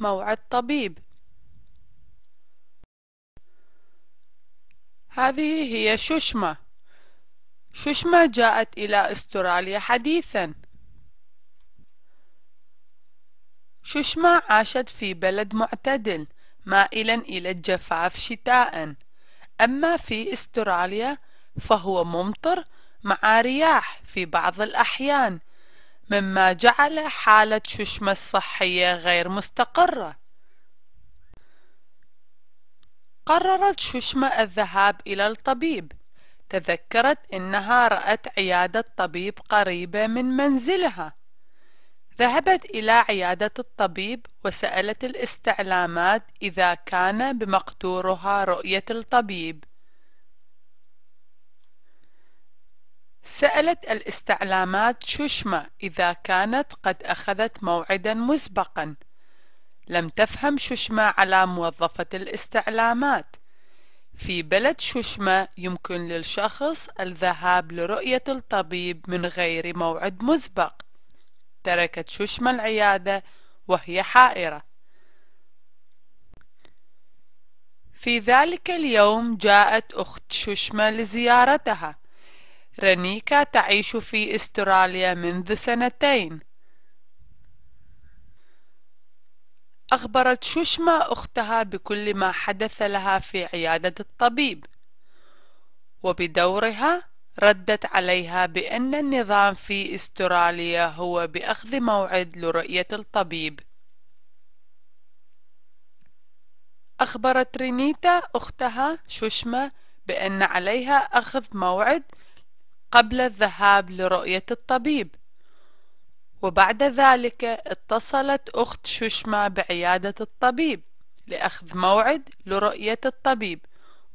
موعد طبيب هذه هي ششمة ششمة جاءت إلى أستراليا حديثا ششمة عاشت في بلد معتدل مائلا إلى الجفاف شتاء أما في أستراليا فهو ممطر مع رياح في بعض الأحيان مما جعل حالة ششمة الصحية غير مستقرة قررت ششمة الذهاب إلى الطبيب تذكرت أنها رأت عيادة طبيب قريبة من منزلها ذهبت إلى عيادة الطبيب وسألت الاستعلامات إذا كان بمقدورها رؤية الطبيب سألت الاستعلامات ششمة إذا كانت قد أخذت موعدا مسبقا لم تفهم ششمة على موظفة الاستعلامات في بلد ششمة يمكن للشخص الذهاب لرؤية الطبيب من غير موعد مسبق تركت ششمة العيادة وهي حائرة في ذلك اليوم جاءت أخت ششمة لزيارتها رنيكا تعيش في استراليا منذ سنتين أخبرت شوشما أختها بكل ما حدث لها في عيادة الطبيب وبدورها ردت عليها بأن النظام في استراليا هو بأخذ موعد لرؤية الطبيب أخبرت رينيتا أختها شوشما بأن عليها أخذ موعد قبل الذهاب لرؤية الطبيب وبعد ذلك اتصلت أخت شوشما بعيادة الطبيب لأخذ موعد لرؤية الطبيب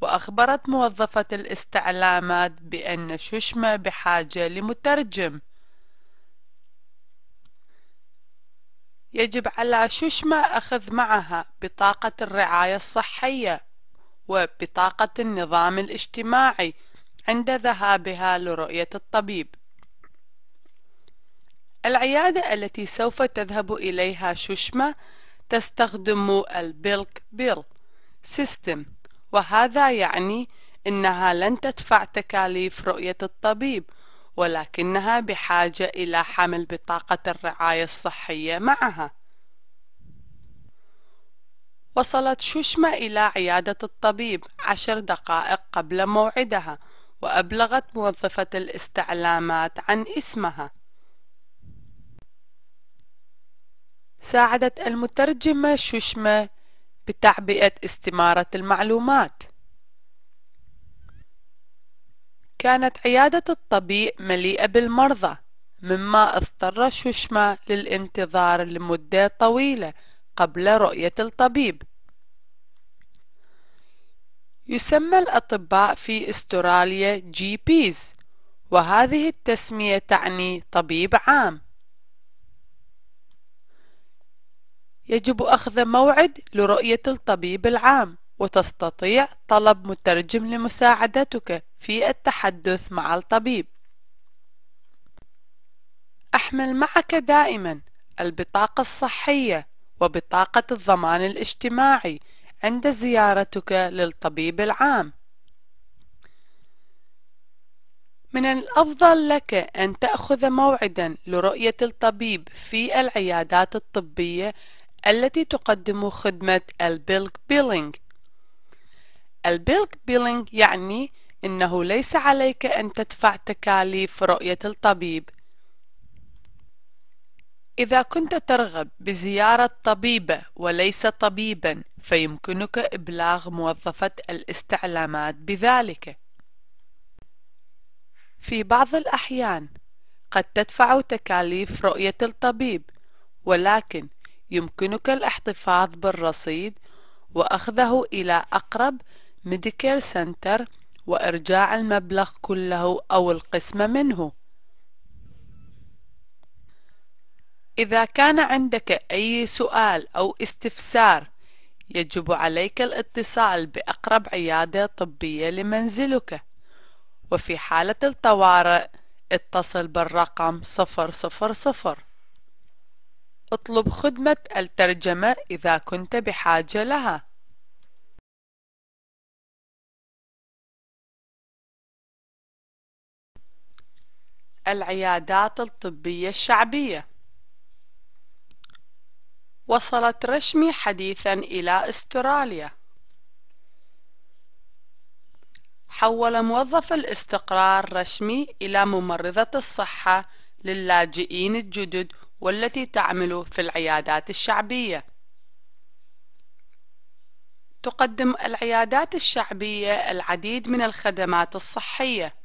وأخبرت موظفة الاستعلامات بأن شوشما بحاجة لمترجم يجب على شوشما أخذ معها بطاقة الرعاية الصحية وبطاقة النظام الاجتماعي عند ذهابها لرؤية الطبيب العيادة التي سوف تذهب إليها ششمة تستخدم البيلك بيل سيستم وهذا يعني إنها لن تدفع تكاليف رؤية الطبيب ولكنها بحاجة إلى حمل بطاقة الرعاية الصحية معها وصلت ششمة إلى عيادة الطبيب عشر دقائق قبل موعدها وأبلغت موظفة الاستعلامات عن اسمها ساعدت المترجمة ششمة بتعبئة استمارة المعلومات كانت عيادة الطبيب مليئة بالمرضى مما اضطر ششمة للانتظار لمدة طويلة قبل رؤية الطبيب يسمى الأطباء في استراليا جي بيز وهذه التسمية تعني طبيب عام يجب أخذ موعد لرؤية الطبيب العام وتستطيع طلب مترجم لمساعدتك في التحدث مع الطبيب احمل معك دائما البطاقة الصحية وبطاقة الضمان الاجتماعي عند زيارتك للطبيب العام من الأفضل لك أن تأخذ موعدا لرؤية الطبيب في العيادات الطبية التي تقدم خدمة البيلك بيلينج البيلك بيلينج يعني أنه ليس عليك أن تدفع تكاليف رؤية الطبيب إذا كنت ترغب بزيارة طبيبة وليس طبيبا فيمكنك إبلاغ موظفة الاستعلامات بذلك في بعض الأحيان قد تدفع تكاليف رؤية الطبيب ولكن يمكنك الاحتفاظ بالرصيد وأخذه إلى أقرب ميديكير سنتر وإرجاع المبلغ كله أو القسم منه إذا كان عندك أي سؤال أو استفسار يجب عليك الاتصال بأقرب عيادة طبية لمنزلك وفي حالة الطوارئ اتصل بالرقم 000 اطلب خدمة الترجمة إذا كنت بحاجة لها العيادات الطبية الشعبية وصلت رشمي حديثا إلى استراليا حول موظف الاستقرار رشمي إلى ممرضة الصحة للاجئين الجدد والتي تعمل في العيادات الشعبية. تقدم العيادات الشعبية العديد من الخدمات الصحية.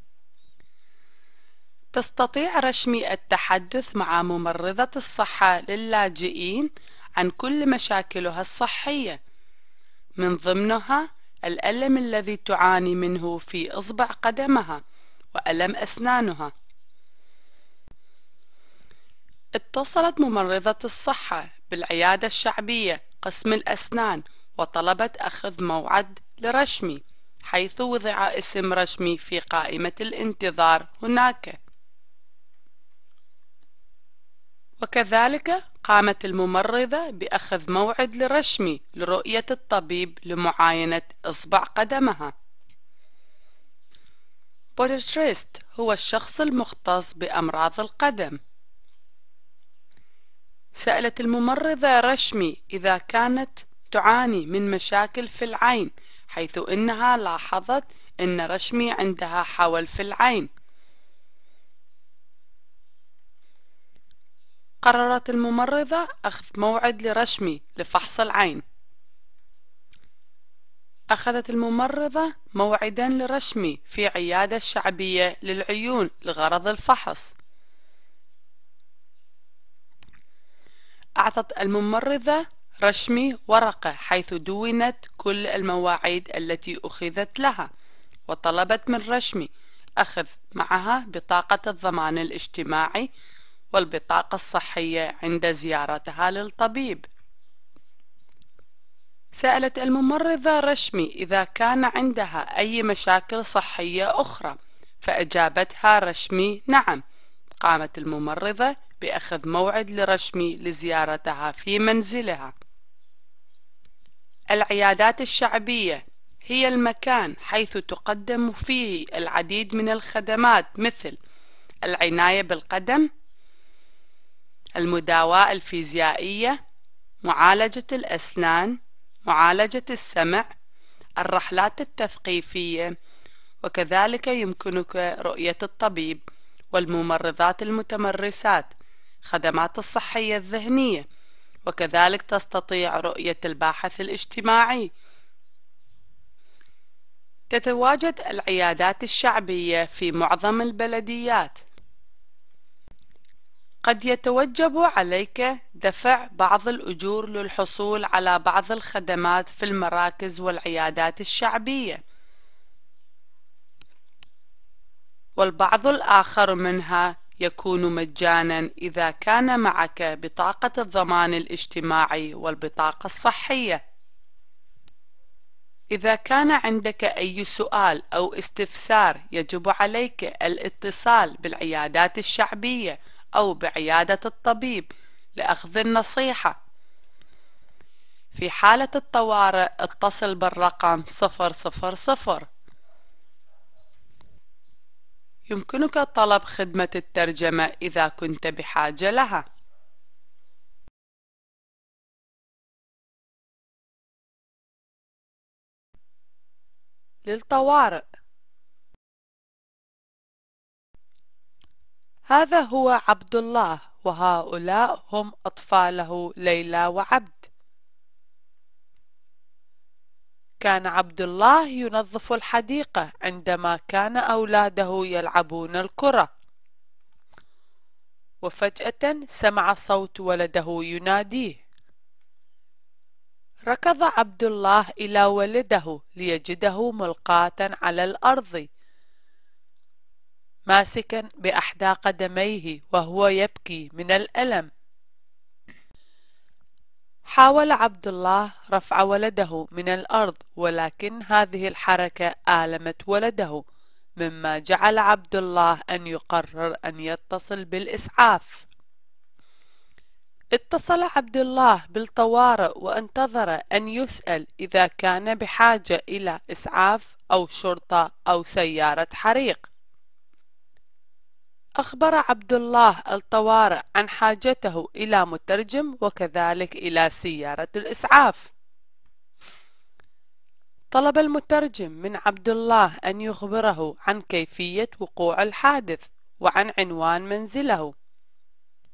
تستطيع رشمي التحدث مع ممرضة الصحة للاجئين عن كل مشاكلها الصحية من ضمنها الألم الذي تعاني منه في إصبع قدمها وألم أسنانها اتصلت ممرضة الصحة بالعيادة الشعبية قسم الأسنان وطلبت أخذ موعد لرشمي حيث وضع اسم رشمي في قائمة الانتظار هناك وكذلك قامت الممرضة بأخذ موعد لرشمي لرؤية الطبيب لمعاينة إصبع قدمها. بوليتريست هو الشخص المختص بأمراض القدم. سألت الممرضة رشمي إذا كانت تعاني من مشاكل في العين حيث إنها لاحظت أن رشمي عندها حول في العين قررت الممرضة أخذ موعد لرشمي لفحص العين أخذت الممرضة موعدا لرشمي في عيادة الشعبية للعيون لغرض الفحص أعطت الممرضة رشمي ورقة حيث دونت كل المواعيد التي أخذت لها وطلبت من رشمي أخذ معها بطاقة الضمان الاجتماعي والبطاقة الصحية عند زيارتها للطبيب سألت الممرضة رشمي إذا كان عندها أي مشاكل صحية أخرى فأجابتها رشمي نعم قامت الممرضة بأخذ موعد لرشمي لزيارتها في منزلها العيادات الشعبية هي المكان حيث تقدم فيه العديد من الخدمات مثل العناية بالقدم المداواة الفيزيائية معالجة الأسنان معالجة السمع الرحلات التثقيفية وكذلك يمكنك رؤية الطبيب والممرضات المتمرسات خدمات الصحية الذهنية وكذلك تستطيع رؤية الباحث الاجتماعي تتواجد العيادات الشعبية في معظم البلديات قد يتوجب عليك دفع بعض الأجور للحصول على بعض الخدمات في المراكز والعيادات الشعبية والبعض الآخر منها يكون مجانا إذا كان معك بطاقة الضمان الاجتماعي والبطاقة الصحية إذا كان عندك أي سؤال أو استفسار يجب عليك الاتصال بالعيادات الشعبية أو بعيادة الطبيب لأخذ النصيحة في حالة الطوارئ اتصل بالرقم 000 يمكنك طلب خدمة الترجمة إذا كنت بحاجة لها للطوارئ هذا هو عبد الله وهؤلاء هم أطفاله ليلى وعبد كان عبد الله ينظف الحديقة عندما كان أولاده يلعبون الكرة وفجأة سمع صوت ولده يناديه ركض عبد الله إلى ولده ليجده ملقاة على الأرض ماسكا بأحدى قدميه وهو يبكي من الألم حاول عبد الله رفع ولده من الأرض ولكن هذه الحركة آلمت ولده مما جعل عبد الله أن يقرر أن يتصل بالإسعاف اتصل عبد الله بالطوارئ وانتظر أن يسأل إذا كان بحاجة إلى إسعاف أو شرطة أو سيارة حريق أخبر عبد الله الطوارئ عن حاجته إلى مترجم وكذلك إلى سيارة الإسعاف طلب المترجم من عبد الله أن يخبره عن كيفية وقوع الحادث وعن عنوان منزله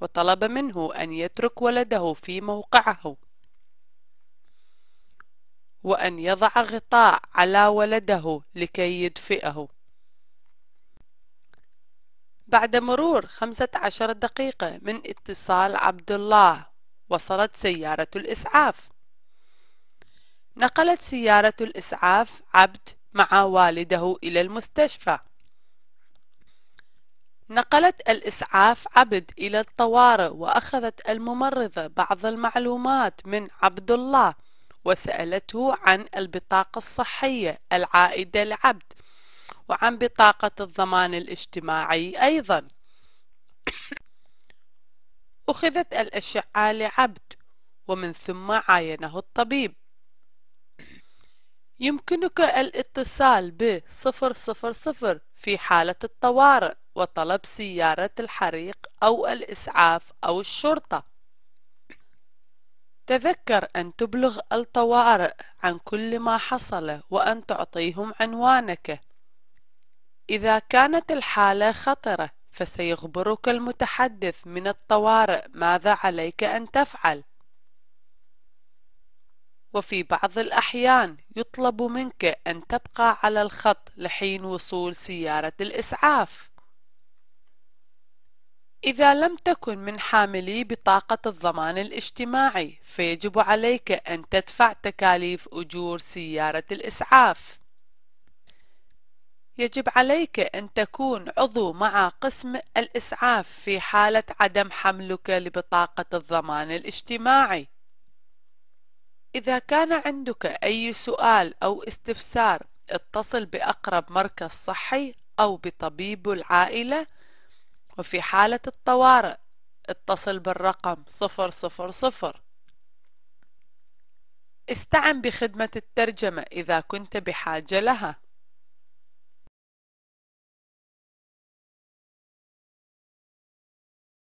وطلب منه أن يترك ولده في موقعه وأن يضع غطاء على ولده لكي يدفئه بعد مرور خمسة عشر دقيقة من اتصال عبد الله وصلت سيارة الإسعاف نقلت سيارة الإسعاف عبد مع والده إلى المستشفى نقلت الإسعاف عبد إلى الطوارئ وأخذت الممرضة بعض المعلومات من عبد الله وسألته عن البطاقة الصحية العائدة لعبد وعن بطاقة الضمان الاجتماعي أيضا أخذت الأشعة لعبد ومن ثم عاينه الطبيب يمكنك الاتصال ب 000 في حالة الطوارئ وطلب سيارة الحريق أو الإسعاف أو الشرطة تذكر أن تبلغ الطوارئ عن كل ما حصل وأن تعطيهم عنوانك إذا كانت الحالة خطرة فسيخبرك المتحدث من الطوارئ ماذا عليك أن تفعل وفي بعض الأحيان يطلب منك أن تبقى على الخط لحين وصول سيارة الإسعاف إذا لم تكن من حاملي بطاقة الضمان الاجتماعي فيجب عليك أن تدفع تكاليف أجور سيارة الإسعاف يجب عليك أن تكون عضو مع قسم الإسعاف في حالة عدم حملك لبطاقة الضمان الاجتماعي. إذا كان عندك أي سؤال أو استفسار اتصل بأقرب مركز صحي أو بطبيب العائلة وفي حالة الطوارئ اتصل بالرقم 000 استعن بخدمة الترجمة إذا كنت بحاجة لها